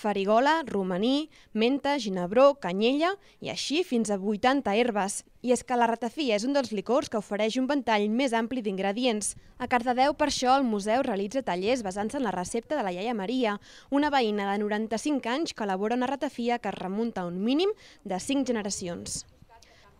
farigola, romaní, menta, ginebró, canyella i així fins a 80 herbes. I és que la ratafia és un dels licors que ofereix un ventall més ampli d'ingredients. A Cardedeu, per això, el museu realitza tallers basant-se en la recepta de la iaia Maria, una veïna de 95 anys que elabora una ratafia que es remunta a un mínim de 5 generacions.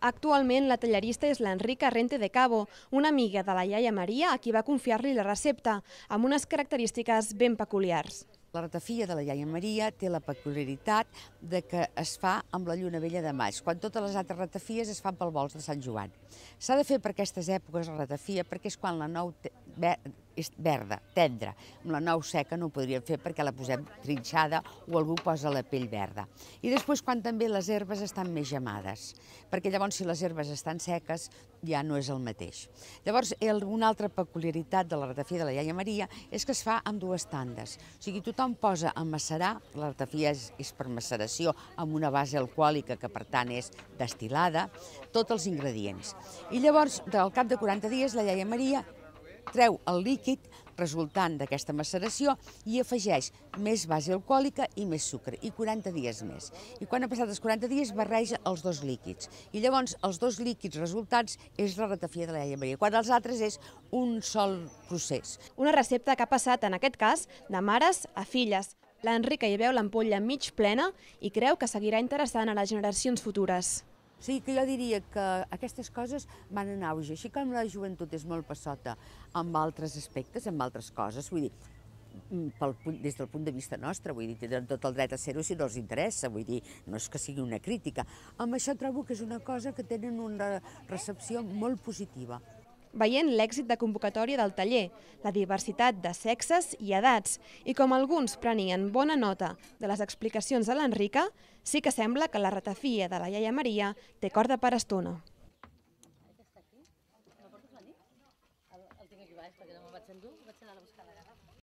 Actualment, la tallarista és l'Enrica Rente de Cabo, una amiga de la iaia Maria a qui va confiar-li la recepta, amb unes característiques ben peculiars. La ratafia de la iaia Maria té la peculiaritat de que es fa amb la lluna vella de maig, quan totes les altres ratafies es fan pel vols de Sant Joan. S'ha de fer per aquestes èpoques la ratafia perquè és quan la nou ver és verda, tendra. Amb la nou seca no ho podríem fer perquè la posem trinxada o algú posa la pell verda. I després quan també les herbes estan més gemades, perquè llavors si les herbes estan seques ja no és el mateix. Llavors, una altra peculiaritat de l'artefia de la iaia Maria és que es fa amb dues tandes. O sigui, tothom posa a macerar, l'artefia és, és per maceració, amb una base alcohòlica que per tant és destilada, tots els ingredients. I llavors, al cap de 40 dies, la iaia Maria treu el líquid resultant d'aquesta maceració i afegeix més base alcohòlica i més sucre, i 40 dies més. I quan han passat els 40 dies barreja els dos líquids. I llavors els dos líquids resultats és la ratafia de la Maria, quan els altres és un sol procés. Una recepta que ha passat, en aquest cas, de mares a filles. L'Enrica hi veu l'ampolla mig plena i creu que seguirà interessant a les generacions futures. O sigui que jo diria que aquestes coses van en auge, així com la joventut és molt passota amb altres aspectes, amb altres coses, vull dir, mm, pel des del punt de vista nostre, vull dir, tenen tot el dret a ser-ho si no els interessa, vull dir, no és que sigui una crítica. Amb això trobo que és una cosa que tenen una recepció molt positiva veient l'èxit de convocatòria del taller, la diversitat de sexes i edats, i com alguns prenien bona nota de les explicacions de l'Enrica, sí que sembla que la ratafia de la iaia Maria té corda per estona.